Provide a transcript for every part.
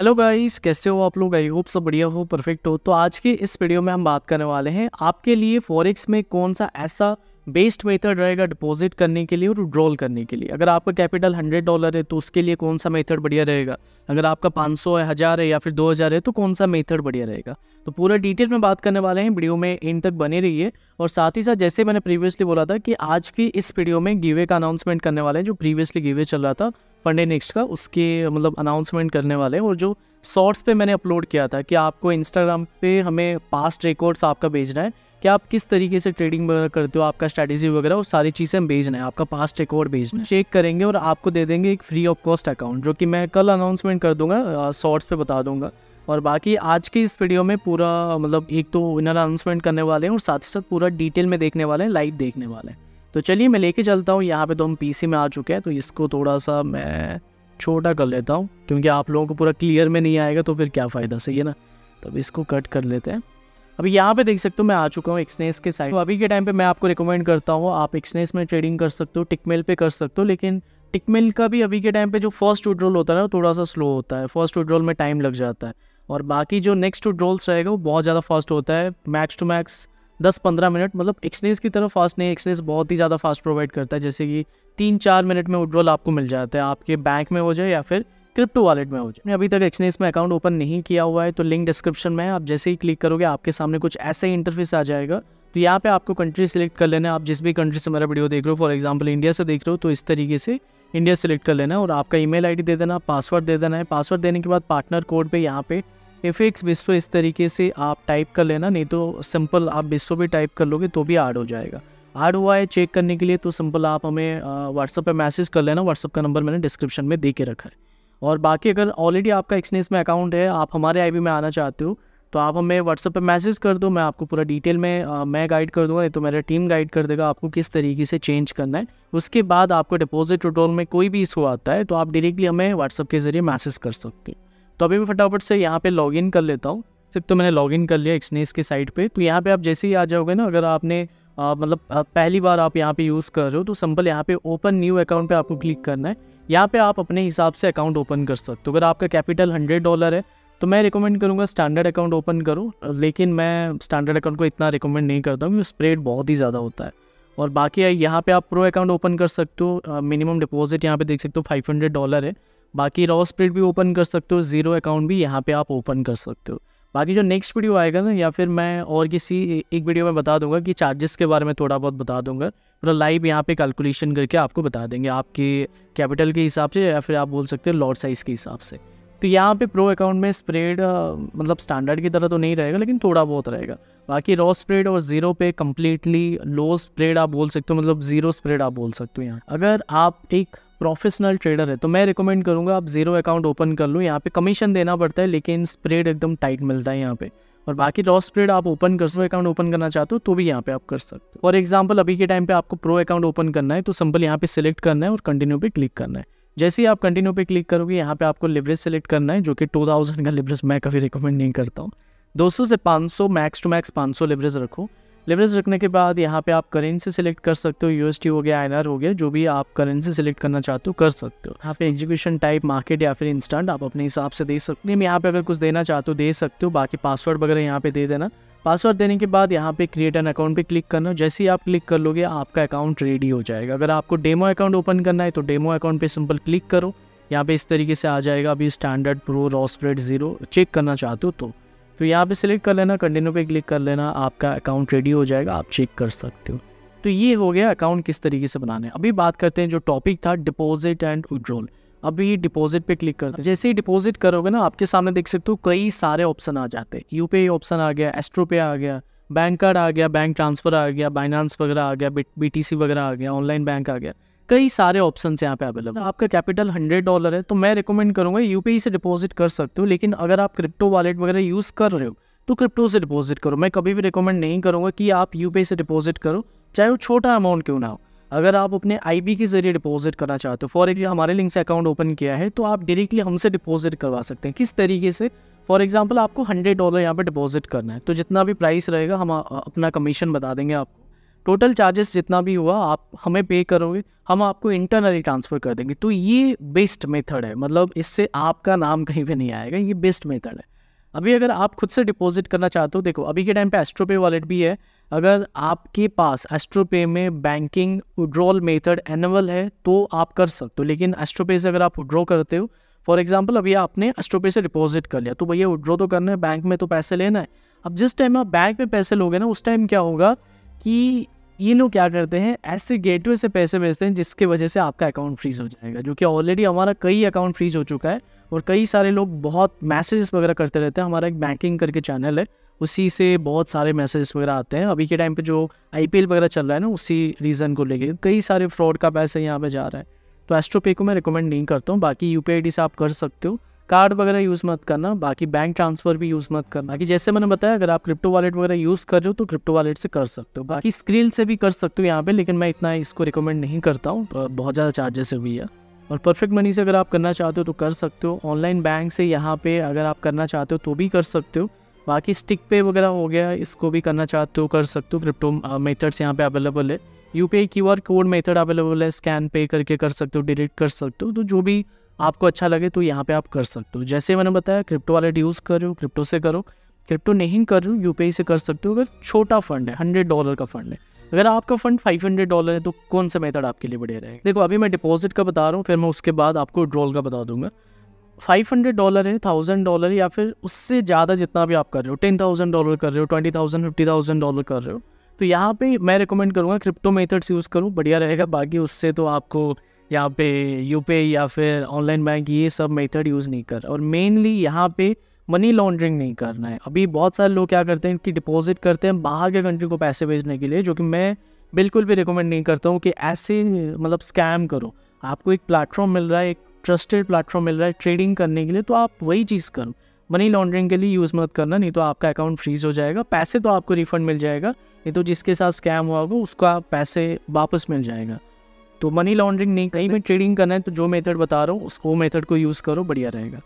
hello guys कैसे हो आप लोग आई होप सब बढ़िया हो परफेक्ट हो तो आज के इस वीडियो में हम बात करने वाले हैं आपके लिए फॉरेक्स में कौन सा ऐसा बेस्ट मेथड रहेगा डिपॉजिट करने के लिए और विड्रॉल करने के लिए अगर आपका कैपिटल हंड्रेड डॉलर है तो उसके लिए कौन सा मेथड बढ़िया रहेगा अगर आपका पाँच सौ है हज़ार है या फिर दो हज़ार है तो कौन सा मेथड बढ़िया रहेगा तो पूरा डिटेल में बात करने वाले हैं वीडियो में इन तक बने रहिए और साथ ही साथ जैसे मैंने प्रीवियसली बोला था कि आज की इस वीडियो में गिवे का अनाउंसमेंट करने वाले हैं जो प्रीवियसली गिवे चल रहा था पंडे नेक्स्ट का उसके मतलब अनाउंसमेंट करने वाले हैं और जो शॉर्ट्स पे मैंने अपलोड किया था कि आपको इंस्टाग्राम पे हमें पास्ट रिकॉर्ड्स आपका भेजना है कि आप किस तरीके से ट्रेडिंग वगैरह करते हो आपका स्ट्रेटेजी वगैरह वो सारी चीज़ें हम भेजना है आपका पास्ट रिकॉर्ड भेजना है चेक करेंगे और आपको दे देंगे एक फ्री ऑफ कॉस्ट अकाउंट जो कि मैं कल अनाउंसमेंट कर दूंगा शॉर्ट्स पे बता दूंगा और बाकी आज के इस वीडियो में पूरा मतलब एक तो इनर अनाउंसमेंट करने वाले हैं और साथ ही साथ पूरा डिटेल में देखने वाले हैं लाइव देखने वाले हैं तो चलिए मैं लेके चलता हूँ यहाँ पे तो हम पीसी में आ चुके हैं तो इसको थोड़ा सा मैं छोटा कर लेता हूँ क्योंकि आप लोगों को पूरा क्लियर में नहीं आएगा तो फिर क्या फ़ायदा सही है ना तो अब इसको कट कर लेते हैं अभी यहाँ पे देख सकते हो मैं आ चुका हूँ एक्सनेस के साइड तो अभी के टाइम पे मैं आपको रिकमेंड करता हूँ आप एक्सनेस में ट्रेडिंग कर सकते हो टिकमेल पे कर सकते हो लेकिन टिकमेल का भी अभी के टाइम पे जो फर्स्ट विड्रॉल होता है ना थोड़ा सा स्लो होता है फर्स्ट विड्रॉल में टाइम लग जाता है और बाकी जो नेक्स्ट विड्रॉल्स रहेगा वो बहुत ज़्यादा फास्ट होता है मैक्स टू मैक्स दस पंद्रह मिनट मतलब एक्सनेस की तरफ फास्ट नहीं एक्सनेस बहुत ही ज़्यादा फास्ट प्रोवाइड करता है जैसे कि तीन चार मिनट में विड्रॉल आपको मिल जाता है आपके बैंक में हो जाए या फिर क्रिप्टो वॉलेट में हो जाए अभी तक एक्सनेस में अकाउंट ओपन नहीं किया हुआ है तो लिंक डिस्क्रिप्शन में आप जैसे ही क्लिक करोगे आपके सामने कुछ ऐसे इंटरफेस आ जाएगा तो यहाँ पे आपको कंट्री सेलेक्ट कर लेना है आप जिस भी कंट्री से मेरा वीडियो देख रहे हो फॉर एग्जाम्पल इंडिया से देख रहे हो तो इस तरीके से इंडिया सेलेक्ट कर लेना है और आपका ईमेल आईडी दे देना पासवर्ड दे देना है पासवर्ड देने के बाद पार्टनर कोड पे यहाँ पे एफ एक्स बिस्सो इस तरीके से आप टाइप कर लेना नहीं तो सिंपल आप बिस्सो भी टाइप कर लोगे तो भी ऐड हो जाएगा ऐड हुआ है चेक करने के लिए तो सिंपल आप हमें व्हाट्सअप पे मैसेज कर लेना व्हाट्सअप का नंबर मैंने डिस्क्रिप्शन में दे के रखा है और बाकी अगर ऑलरेडी आपका एक्सनेस में अकाउंट है आप हमारे आई में आना चाहते हो तो आप हमें व्हाट्सअप पर मैसेज कर दो मैं आपको पूरा डिटेल में आ, मैं गाइड कर दूंगा नहीं तो मेरा टीम गाइड कर देगा आपको किस तरीके से चेंज करना है उसके बाद आपको डिपॉजिट टोटल में कोई भी इशू आता है तो आप डायरेक्टली हमें व्हाट्सअप के ज़रिए मैसेज कर सकते हो तो अभी मैं फटाफट से यहाँ पे लॉगिन कर लेता हूँ सिर्फ तो मैंने लॉगिन कर लिया एक्सनेस की साइट पे तो यहाँ पे आप जैसे ही आ जाओगे ना अगर आपने आ, मतलब पहली बार आप यहाँ पे यूज़ कर रहे हो तो सिंपल यहाँ पे ओपन न्यू अकाउंट पे आपको क्लिक करना है यहाँ पे आप अपने हिसाब से अकाउंट ओपन कर सकते हो तो अगर आपका कैपिटल हंड्रेड डॉलर है तो मैं रिकमेंड करूँगा स्टैंडर्ड अकाउंट ओपन करो लेकिन मैं स्टैंडर्ड अकाउंट को इतना रिकमेंड नहीं करता हूँ स्प्रेड बहुत ही ज़्यादा होता है और बाकी यहाँ पे आप प्रो अकाउंट ओपन कर सकते हो मिनिमम डिपॉजिट यहाँ पे देख सकते हो फाइव हंड्रेड डॉलर है बाकी रॉ स्प्रिट भी ओपन कर सकते हो ज़ीरो अकाउंट भी यहाँ पे आप ओपन कर सकते हो बाकी जो नेक्स्ट वीडियो आएगा ना या फिर मैं और किसी एक वीडियो में बता दूंगा कि चार्जेस के बारे में थोड़ा बहुत बता दूंगा पूरा लाइव यहाँ पे कैलकुलेशन करके आपको बता देंगे आपके कैपिटल के हिसाब से या फिर आप बोल सकते हो लॉट साइज़ के हिसाब से तो यहाँ पे प्रो अकाउंट में स्प्रेड मतलब स्टैंडर्ड की तरह तो नहीं रहेगा लेकिन थोड़ा बहुत रहेगा बाकी रॉ स्प्रेड और ज़ीरो पे कम्प्लीटली लो स्प्रेड आप बोल सकते हो मतलब ज़ीरो स्प्रेड आप बोल सकते हो यहाँ अगर आप एक प्रोफेशनल ट्रेडर है तो मैं रिकमेंड करूँगा आप जीरो अकाउंट ओपन कर लूँ यहाँ पे कमीशन देना पड़ता है लेकिन स्प्रेड एकदम टाइट मिलता है यहाँ पे और बाकी लॉस स्प्रेड आप ओपन कर सो अकाउंट ओपन करना चाहते हो तो भी यहाँ पे आप कर सकते हो फॉर एग्जाम्पल अभी के टाइम पे आपको प्रो अकाउंट ओपन करना है तो सिंपल यहाँ पे सिलेक्ट करना है और कंटिन्यू पे क्लिक करना है जैसे ही आप कंटिन्यू पे क्लिक करोगे यहाँ पे आपको लिवरेज सेलेक्ट करना है जो कि टू थाउजेंड का लिवरेज मैं कभी रिकमेंड नहीं करता हूँ दो से पाँच मैक्स टू मैक्स पाँच सौ रखो लेवरेज रखने के बाद यहाँ पे आप करेंसी सेलेक्ट कर सकते हो यूएसटी हो गया आईएनआर हो गया जो भी आप करेंसी सेलेक्ट करना चाहते हो कर सकते हो यहाँ पे एग्जीक्यूशन टाइप मार्केट या फिर इंस्टेंट आप अपने हिसाब से दे सकते हो यहाँ पे अगर कुछ देना चाहते हो दे सकते हो बाकी पासवर्ड वगैरह यहाँ पे दे देना पासवर्ड देने के बाद यहाँ पे क्रिएट एन अकाउंट पे क्लिक करना जैसे ही आप क्लिक कर लोगे आपका अकाउंट रेडी हो जाएगा अगर आपको डेमो अकाउंट ओपन करना है तो डेमो अकाउंट पे सिंपल क्लिक करो यहाँ पे इस तरीके से आ जाएगा अभी standard pro raw spread zero check करना चाहते हो तो तो यहाँ पे सिलेक्ट कर लेना कंटिन्यू पे क्लिक कर लेना आपका अकाउंट रेडी हो जाएगा आप चेक कर सकते हो तो ये हो गया अकाउंट किस तरीके से बनाने अभी बात करते हैं जो टॉपिक था डिपॉजिट एंड विड्रॉल अभी डिपॉजिट पे क्लिक करते हैं जैसे ही डिपॉजिट करोगे ना आपके सामने देख सकते हो कई सारे ऑप्शन आ जाते हैं यू ऑप्शन आ गया एस्ट्रो पे आ गया बैंक कार्ड आ गया बैंक ट्रांसफ़र आ गया बाइनांस वगैरह आ गया बी वगैरह आ गया ऑनलाइन बैंक आ गया कई सारे ऑप्शन यहाँ पे अवेलेबल आपका कैपिटल हंड्रेड डॉलर है तो मैं रिकमेंड करूँगा यूपीआई e से डिपॉजिट कर सकते हो लेकिन अगर आप क्रिप्टो वॉलेट वगैरह यूज़ कर रहे हो तो क्रिप्टो से डिपॉजिट करो मैं कभी भी रिकमेंड नहीं करूंगा कि आप यूपीआई e से डिपॉजिट करो चाहे वो छोटा अमाउंट क्यों ना हो अगर आप अपने आईबी के जरिए डिपॉजिट करना चाहते हो फॉर एग्जाम्पल हमारे लिंक से अकाउंट ओपन किया है तो आप डायरेक्टली हमसे डिपॉजिट करवा सकते हैं किस तरीके से फॉर एग्जाम्पल आपको हंड्रेड डॉलर यहाँ पर डिपॉजिट करना है तो जितना भी प्राइस रहेगा हम अपना कमीशन बता देंगे आपको टोटल चार्जेस जितना भी हुआ आप हमें पे करोगे हम आपको इंटरनली ट्रांसफ़र कर देंगे तो ये बेस्ट मेथड है मतलब इससे आपका नाम कहीं पे नहीं आएगा ये बेस्ट मेथड है अभी अगर आप खुद से डिपॉजिट करना चाहते हो देखो अभी के टाइम पे एस्ट्रोपे वॉलेट भी है अगर आपके पास एस्ट्रोपे में बैंकिंग विड्रॉल मेथड एनअल है तो आप कर सकते हो लेकिन एस्ट्रोपे से अगर आप विड्रॉ करते हो फॉर एग्जाम्पल अभी आपने एस्ट्रोपे से डिपॉजिट कर लिया तो भैया विड्रॉ तो करना है बैंक में तो पैसे लेना है अब जिस टाइम आप बैंक में पैसे लोगे ना उस टाइम क्या होगा कि ये लोग क्या करते हैं ऐसे गेटवे से पैसे भेजते हैं जिसके वजह से आपका अकाउंट फ्रीज हो जाएगा जो कि ऑलरेडी हमारा कई अकाउंट फ्रीज हो चुका है और कई सारे लोग बहुत मैसेजेस वगैरह करते रहते हैं हमारा एक बैंकिंग करके चैनल है उसी से बहुत सारे मैसेजेस वगैरह आते हैं अभी के टाइम पे जो आई वगैरह चल रहा है ना उसी रीज़न को लेके कई सारे फ्रॉड का पैसा यहाँ पे जा रहा है तो एस्ट्रोपे को मैं रिकमेंड नहीं करता हूँ बाकी यू पी से आप कर सकते हो कार्ड वगैरह यूज़ मत करना बाकी बैंक ट्रांसफ़र भी यूज़ मत करना बाकी जैसे मैंने बताया अगर आप क्रिप्टो वॉलेट वगैरह यूज़ कर रहे हो तो क्रिप्टो वॉलेट से कर सकते हो बाकी स्क्रीन से भी कर सकते हो यहाँ पे लेकिन मैं इतना इसको रिकमेंड नहीं करता हूँ बहुत ज़्यादा चार्जेस है भैया और परफेक्ट मनी से अगर आप करना चाहते हो तो कर सकते हो ऑनलाइन बैंक से यहाँ पे अगर आप करना चाहते हो तो भी कर सकते हो बाकी स्टिक पे वगैरह हो गया इसको भी करना चाहते हो कर सकते हो क्रिप्टो मेथड्स यहाँ पे अवेलेबल है U P I Q R code method available है स्कैन पे करके कर सकते हो डिलीट कर सकते हो तो जो भी आपको अच्छा लगे तो यहाँ पे आप कर सकते हो जैसे मैंने बताया क्रिप्टो वॉलेट यूज़ करो क्रिप्टो से करो क्रिप्टो नहीं कर रहे हो यूपीआई से कर सकते हो अगर छोटा फंड है हंड्रेड डॉलर का फंड है अगर आपका फंड फाइव हंड्रेड डॉलर है तो कौन सा मेथड आपके लिए बढ़िया रहेगा देखो अभी मैं डिपॉजिट का बता रहा हूँ फिर मैं उसके बाद आपको ड्रॉल का बता दूंगा फाइव हंड्रेड डॉलर है थाउजेंड डॉलर या फिर उससे ज़्यादा जितना भी आप कर रहे हो टेन थाउजेंड डॉलर कर रहे हो twenty thousand fifty thousand dollar कर रहे हो तो यहाँ पे मैं रिकमेंड करूँगा क्रिप्टो मेथड्स यूज़ करूँ बढ़िया रहेगा बाकी उससे तो आपको यहाँ पे यू या फिर ऑनलाइन बैंक ये सब मेथड यूज़ नहीं कर और मेनली यहाँ पे मनी लॉन्ड्रिंग नहीं करना है अभी बहुत सारे लोग क्या करते हैं कि डिपॉजिट करते हैं बाहर के कंट्री को पैसे भेजने के लिए जो कि मैं बिल्कुल भी रिकमेंड नहीं करता हूँ कि ऐसे मतलब स्कैम करो आपको एक प्लेटफॉर्म मिल रहा है एक ट्रस्टेड प्लेटफॉर्म मिल रहा है ट्रेडिंग करने के लिए तो आप वही चीज़ करो मनी लॉन्ड्रिंग के लिए यूज़ मत करना नहीं तो आपका अकाउंट फ्रीज हो जाएगा पैसे तो आपको रिफंड मिल जाएगा नहीं तो जिसके साथ स्कैम हुआ होगा उसका पैसे वापस मिल जाएगा तो मनी लॉन्ड्रिंग नहीं कहीं में ट्रेडिंग करना है तो जो मेथड बता रहा हूँ उसको मेथड को यूज़ करो बढ़िया रहेगा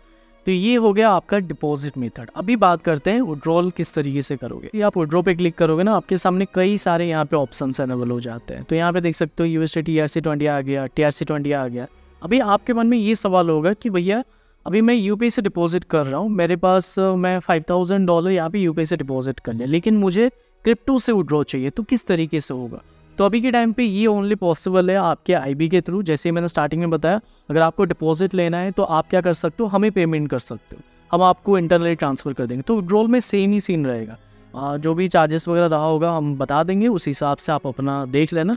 तो ये हो गया आपका डिपॉजिट मेथड अभी बात करते हैं विड्रॉल किस तरीके से करोगे ये आप विड्रॉ पे क्लिक करोगे ना आपके सामने कई सारे यहाँ पे ऑप्शन अवेलेबल हो जाते हैं तो यहाँ पे देख सकते हो U S T R C twenty आ गया टी आर सी ट्वेंटी आ गया अभी आपके मन में ये सवाल होगा कि भैया अभी मैं यू से डिपॉजिट कर रहा हूँ मेरे पास मैं फाइव थाउजेंड डॉलर यहाँ पे यू से डिपॉजिट कर लिया लेकिन मुझे क्रिप्टो से विड्रॉ चाहिए तो किस तरीके से होगा तो अभी के टाइम पे ये ओनली पॉसिबल है आपके आईबी के थ्रू जैसे मैंने स्टार्टिंग में बताया अगर आपको डिपॉजिट लेना है तो आप क्या कर सकते हो हमें पेमेंट कर सकते हो हम आपको इंटरनली ट्रांसफ़र कर देंगे तो विड्रॉल में सेम ही सीन रहेगा जो भी चार्जेस वगैरह रहा होगा हम बता देंगे उस हिसाब से आप अपना देख लेना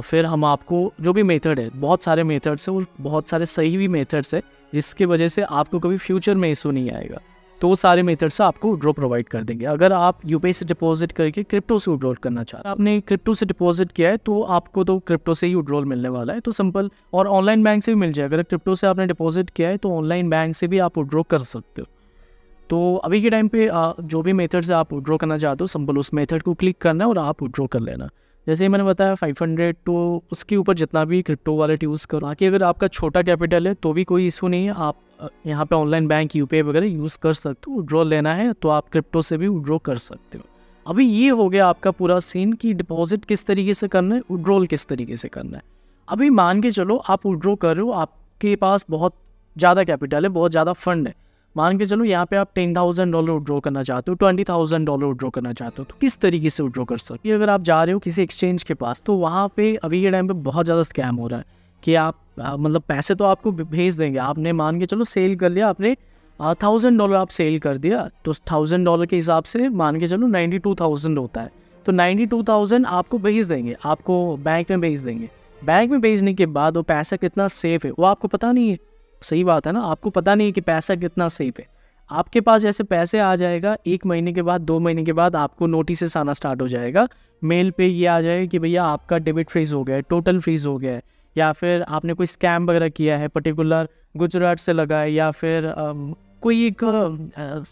फिर हम आपको जो भी मेथड है बहुत सारे मेथड्स हैं और बहुत सारे सही भी मेथड्स है जिसके वजह से आपको कभी फ्यूचर में इशू नहीं आएगा तो वो सारे मेथड्स आपको विड्रॉ प्रोवाइड कर देंगे अगर आप यूपीआई से डिपॉजिट करके क्रिप्टो से विड्रॉल करना चाहते हैं आपने क्रिप्टो से डिपॉजिट किया है तो आपको तो क्रिप्टो से ही विड्रॉल मिलने वाला है तो सिंपल और ऑनलाइन बैंक से भी मिल जाएगा अगर क्रिप्टो से आपने डिपॉजिट किया है तो ऑनलाइन बैंक से भी आप विड्रॉ कर सकते हो तो अभी के टाइम पे जो भी मेथड से आप विड्रॉ करना चाहते हो सिंपल उस मेथड को क्लिक करना और आप विड्रॉ कर लेना जैसे मैंने बताया 500 तो उसके ऊपर जितना भी क्रिप्टो वॉलेट यूज़ करो बाकी अगर आपका छोटा कैपिटल है तो भी कोई इशू नहीं है आप यहाँ पे ऑनलाइन बैंक यू वगैरह यूज़ कर सकते हो विड्रॉ लेना है तो आप क्रिप्टो से भी विड्रॉ कर सकते हो अभी ये हो गया आपका पूरा सीन कि डिपॉजिट किस तरीके से करना है विड्रॉल किस तरीके से करना है अभी मान के चलो आप विड्रॉ कर रहे हो आपके पास बहुत ज़्यादा कैपिटल है बहुत ज़्यादा फंड है मान के चलो यहाँ पे आप टेन थाउजेंड डॉलर विड्रॉ करना चाहते हो ट्वेंटी थाउजेंड डॉलर विड्रॉ करना चाहते हो तो किस तरीके से विड्रॉ कर सकते हो अगर आप जा रहे हो किसी एक्सचेंज के पास तो वहाँ पे अभी के टाइम पे बहुत ज़्यादा स्कैम हो रहा है कि आप आ, मतलब पैसे तो आपको भेज देंगे आपने मान के चलो सेल कर लिया आपने थाउजेंड डॉलर आप सेल कर दिया तो थाउजेंड डॉलर के हिसाब से मान के चलो नाइन्टी टू थाउजेंड होता है तो नाइन्टी टू थाउजेंड आपको भेज देंगे आपको बैंक में भेज देंगे बैंक में भेजने के बाद वो पैसा कितना सेफ है वो आपको पता नहीं है सही बात है ना आपको पता नहीं है कि पैसा कितना सेफ है आपके पास जैसे पैसे आ जाएगा एक महीने के बाद दो महीने के बाद आपको नोटिसेस आना स्टार्ट हो जाएगा मेल पे ये आ जाएगा कि भैया आपका डेबिट फ्रीज हो गया है टोटल फ्रीज हो गया है या फिर आपने कोई स्कैम वगैरह किया है पर्टिकुलर गुजरात से लगाए या फिर आ, कोई एक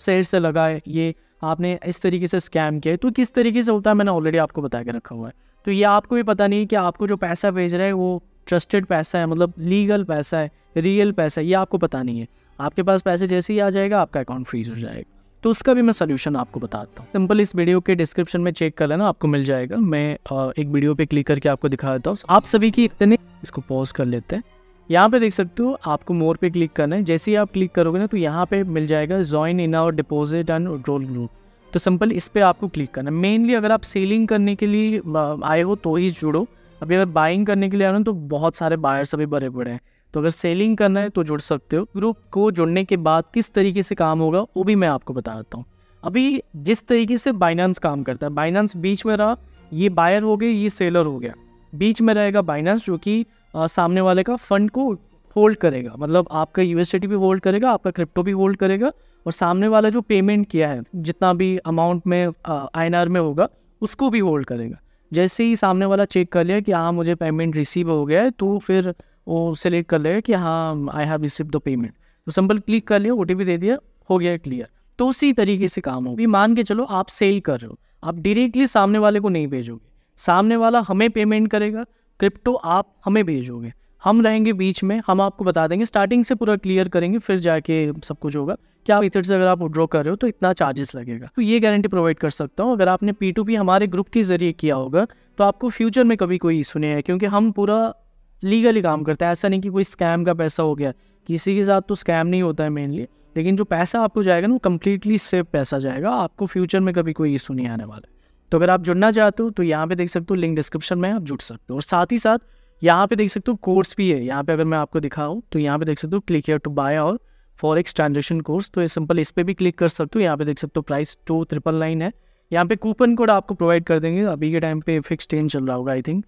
शहर से लगाए ये आपने इस तरीके से स्कैम किया है तो किस तरीके से होता है मैंने ऑलरेडी आपको बता के रखा हुआ है तो ये आपको भी पता नहीं कि आपको जो पैसा भेज रहा है वो ट्रस्टेड पैसा है मतलब लीगल पैसा है रियल पैसा है ये आपको पता नहीं है आपके पास पैसे जैसे ही आ जाएगा आपका अकाउंट फ्रीज हो जाएगा तो उसका भी मैं सोल्यूशन आपको बताता हूँ सिंपल इस वीडियो के डिस्क्रिप्शन में चेक कर लेना आपको मिल जाएगा मैं एक वीडियो पे क्लिक करके आपको दिखा देता हूँ आप सभी की इतने इसको पॉज कर लेते हैं यहाँ पे देख सकते हो आपको मोर पे क्लिक करना है जैसे ही आप क्लिक करोगे ना तो यहाँ पे मिल जाएगा join in our deposit and roll group तो सिंपल इस पर आपको क्लिक करना है मेनली अगर आप सेलिंग करने के लिए आए हो तो ही जुड़ो अभी अगर बाइंग करने के लिए आए हो तो बहुत सारे बायर्स अभी भरे पड़े हैं तो अगर सेलिंग करना है तो जुड़ सकते हो ग्रुप को जुड़ने के बाद किस तरीके से काम होगा वो भी मैं आपको बता देता हूँ अभी जिस तरीके से बाइनांस काम करता है बाइनांस बीच में रहा ये बायर हो गया ये सेलर हो गया बीच में रहेगा बाइनांस जो कि सामने वाले का फंड को होल्ड करेगा मतलब आपका यू भी होल्ड करेगा आपका क्रिप्टो भी होल्ड करेगा और सामने वाला जो पेमेंट किया है जितना भी अमाउंट में आई में होगा उसको भी होल्ड करेगा जैसे ही सामने वाला चेक कर लिया कि हाँ मुझे पेमेंट रिसीव हो गया है तो फिर वो सेलेक्ट कर लेगा कि हाँ I have receive the payment तो सिंपल क्लिक कर लिया ओ दे दिया हो गया क्लियर तो उसी तरीके से काम हो भी मान के चलो आप सेल कर रहे हो आप डायरेक्टली सामने वाले को नहीं भेजोगे सामने वाला हमें पेमेंट करेगा क्रिप्टो आप हमें भेजोगे हम रहेंगे बीच में हम आपको बता देंगे स्टार्टिंग से पूरा क्लियर करेंगे फिर जाके सब कुछ होगा क्या आप इथर से अगर आप विड्रॉ कर रहे हो तो इतना चार्जेस लगेगा तो ये गारंटी प्रोवाइड कर सकता हूँ अगर आपने पी टू पी हमारे ग्रुप के ज़रिए किया होगा तो आपको फ्यूचर में कभी कोई इशू नहीं है क्योंकि हम पूरा लीगली काम करता है ऐसा नहीं कि कोई स्कैम का पैसा हो गया किसी के साथ तो स्कैम नहीं होता है मेनली लेकिन जो पैसा आपको जाएगा ना वो कम्प्लीटली सेफ पैसा जाएगा आपको फ्यूचर में कभी कोई इशू नहीं आने वाला तो अगर आप जुड़ना चाहते हो तो यहाँ पे देख सकते हो लिंक डिस्क्रिप्शन में आप जुड़ सकते हो और साथ ही साथ यहाँ पे देख सकते हो कोर्स भी है यहाँ पे अगर मैं आपको दिखाऊँ तो यहाँ पे देख सकते हो क्लिक हेयर टू बाय और फॉरेक्स ट्रांजेक्शन कोर्स तो ये सिंपल इस पर भी क्लिक कर सकते हो यहाँ पे देख सकते हो प्राइस टू ट्रिपल नाइन है यहाँ पे कूपन कोड आपको प्रोवाइड कर देंगे अभी के टाइम पे फिक्स टेन चल रहा होगा आई थिंक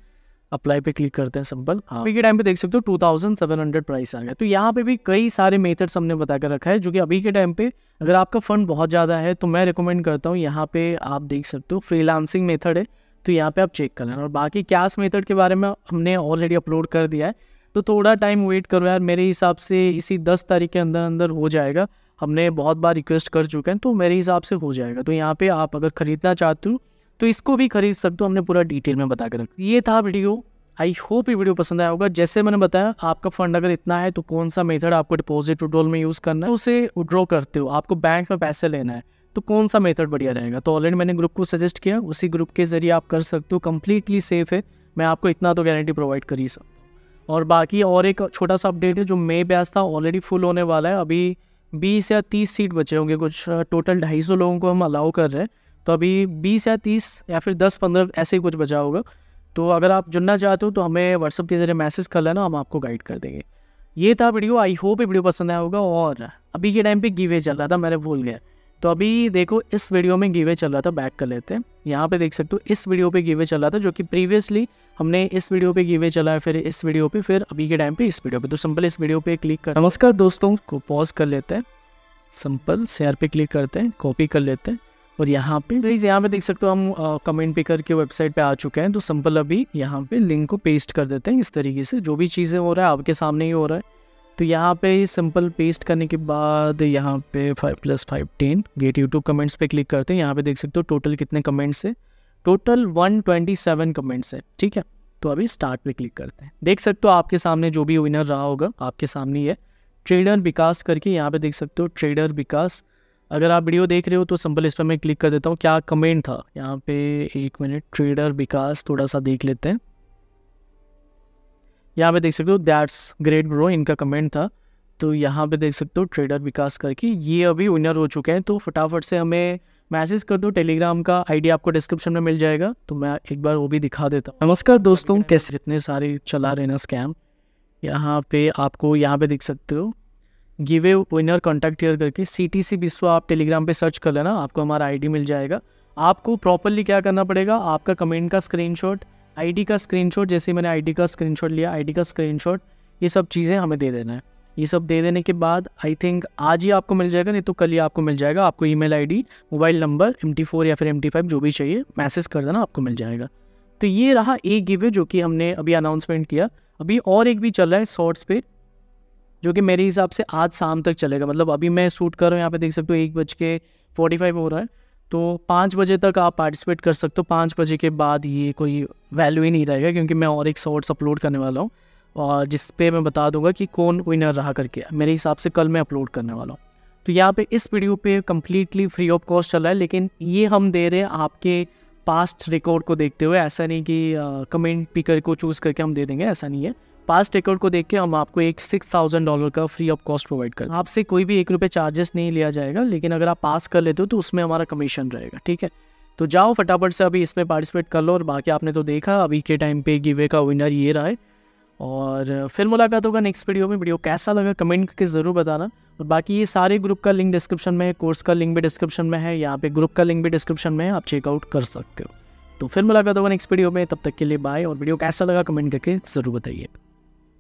अप्लाई पे क्लिक करते हैं सिंपल हाँ अभी के टाइम पे देख सकते हो two thousand seven hundred price आ गया तो यहाँ पे भी कई सारे मेथड्स हमने बता कर रखा है जो कि अभी के टाइम पे अगर आपका फंड बहुत ज़्यादा है तो मैं रिकमेंड करता हूँ यहाँ पे आप देख सकते हो फ्रीलांसिंग मेथड है तो यहाँ पे आप चेक कर लेना और बाकी कैश मेथड के बारे में हमने ऑलरेडी अपलोड कर दिया है तो थोड़ा टाइम वेट करो यार मेरे हिसाब से इसी दस तारीख के अंदर अंदर हो जाएगा हमने बहुत बार रिक्वेस्ट कर चुके हैं तो मेरे हिसाब से हो जाएगा तो यहाँ पे आप अगर ख़रीदना चाहते हो तो इसको भी खरीद सकते हो हमने पूरा डिटेल में बता कर ये था वीडियो आई होप ये वीडियो पसंद आया होगा जैसे मैंने बताया आपका फंड अगर इतना है तो कौन सा मेथड आपको डिपॉजिट विड्रॉल में यूज़ करना है उसे विड्रॉ करते हो आपको बैंक में पैसे लेना है तो कौन सा मेथड बढ़िया रहेगा तो ऑलरेडी मैंने ग्रुप को सजेस्ट किया उसी ग्रुप के जरिए आप कर सकते हो कम्प्लीटली सेफ है मैं आपको इतना तो गारंटी प्रोवाइड कर ही सकता हूँ और बाकी और एक छोटा सा अपडेट है जो मे ब्याज था ऑलरेडी फुल होने वाला है अभी बीस या तीस सीट बचे होंगे कुछ टोटल ढाई सौ लोगों को हम अलाउ कर रहे हैं तो अभी बीस या तीस या फिर दस पंद्रह ऐसे ही कुछ बचा होगा तो अगर आप जुड़ना चाहते हो तो हमें व्हाट्सअप के जरिए मैसेज कर लेना हम आपको गाइड कर देंगे ये था वीडियो आई होप ये वीडियो पसंद आया होगा और अभी के टाइम पे गिवे चल रहा था मैंने भूल गया तो अभी देखो इस वीडियो में गिवे चल रहा था बैक कर लेते हैं यहाँ पे देख सकते हो इस वीडियो पे गिवे चल रहा था जो कि प्रीवियसली हमने इस वीडियो पे गिवे चला है फिर इस वीडियो पे फिर अभी के टाइम पे इस वीडियो पे तो सिंपल इस वीडियो पे क्लिक कर नमस्कार दोस्तों को पॉज कर लेते हैं सिंपल शेयर पे क्लिक करते हैं कॉपी कर लेते हैं और यहाँ पे गाइज यहाँ पे देख सकते हो हम कमेंट पे करके वेबसाइट पे आ चुके हैं तो सिंपल अभी यहाँ पे लिंक को पेस्ट कर देते हैं इस तरीके से जो भी चीज़ें हो रहा है आपके सामने ही हो रहा है तो यहाँ पे सिंपल पेस्ट करने के बाद यहाँ पे five plus five ten get YouTube comments पे क्लिक करते हैं यहाँ पे देख सकते हो टोटल कितने कमेंट्स है total one twenty seven comments है ठीक है तो अभी स्टार्ट पे क्लिक करते हैं देख सकते हो आपके सामने जो भी विनर रहा होगा आपके सामने ये ट्रेडर विकास करके यहाँ पे देख सकते हो ट्रेडर विकास अगर आप वीडियो देख रहे हो तो सिंपल इस पर मैं क्लिक कर देता हूँ क्या कमेंट था यहाँ पे एक मिनट ट्रेडर विकास थोड़ा सा देख लेते हैं यहाँ पे देख सकते हो दैट्स ग्रेट ब्रो इनका कमेंट था तो यहाँ पे देख सकते हो ट्रेडर विकास करके ये अभी विनर हो चुके हैं तो फटाफट से हमें मैसेज कर दो टेलीग्राम का आईडी आपको डिस्क्रिप्शन में मिल जाएगा तो मैं एक बार वो भी दिखा देता हूँ नमस्कार दोस्तों कैसे इतने सारे चला रहे ना स्कैम यहाँ पे आपको यहाँ पे देख सकते हो गिवे विनर कॉन्टैक्ट ईयर करके सी टी सी बिस्वा आप टेलीग्राम पे सर्च कर लेना आपको हमारा आईडी मिल जाएगा आपको प्रॉपरली क्या करना पड़ेगा आपका कमेंट का स्क्रीनशॉट आईडी का स्क्रीनशॉट जैसे मैंने आईडी का स्क्रीनशॉट लिया आईडी का स्क्रीनशॉट ये सब चीज़ें हमें दे देना है ये सब दे देने के बाद आई थिंक आज ही आपको मिल जाएगा नहीं तो कल ही आपको मिल जाएगा आपको I D mobile number M या फिर एम जो भी चाहिए मैसेज कर देना आपको मिल जाएगा तो ये रहा एक गिवे जो कि हमने अभी अनाउंसमेंट किया अभी और एक भी चल रहा है शॉर्ट्स पे जो कि मेरे हिसाब से आज शाम तक चलेगा मतलब अभी मैं सूट कर रहा हूँ यहाँ पे देख सकते हो एक बज के फोर्टी फाइव हो रहा है तो पाँच बजे तक आप पार्टिसिपेट कर सकते हो पाँच बजे के बाद ये कोई वैल्यू ही नहीं रहेगा क्योंकि मैं और एक शॉर्ट्स अपलोड करने वाला हूँ और जिस पे मैं बता दूंगा कि कौन विनर रहा करके मेरे हिसाब से कल मैं अपलोड करने वाला हूँ तो यहाँ पे इस वीडियो पे कम्प्लीटली फ्री ऑफ कॉस्ट चल रहा है लेकिन ये हम दे रहे हैं आपके पास्ट रिकॉर्ड को देखते हुए ऐसा नहीं कि कमेंट पिकर को चूज़ करके हम दे देंगे ऐसा नहीं है पास टेकआउट को देख के हम आपको एक सिक्स थाउजेंड डॉलर का फ्री ऑफ कॉस्ट प्रोवाइड कर आपसे कोई भी एक रुपये चार्जेस नहीं लिया जाएगा लेकिन अगर आप पास कर लेते हो तो उसमें हमारा कमीशन रहेगा ठीक है तो जाओ फटाफट से अभी इसमें पार्टिसिपेट कर लो और बाकी आपने तो देखा अभी के टाइम पे गिवे का विनर ये रहा है और फिर मुलाकात होगा नेक्स्ट वीडियो में वीडियो कैसा लगा कमेंट करके ज़रूर बताना और बाकी ये सारे ग्रुप का लिंक डिस्क्रिप्शन में है कोर्स का लिंक भी डिस्क्रिप्शन में है यहाँ पे ग्रुप का लिंक भी डिस्क्रिप्शन में है आप चेकआउट कर सकते हो तो फिर मुलाकात होगा नेक्स्ट वीडियो में तब तक के लिए बाय और वीडियो कैसा लगा कमेंट करके ज़रूर बताइए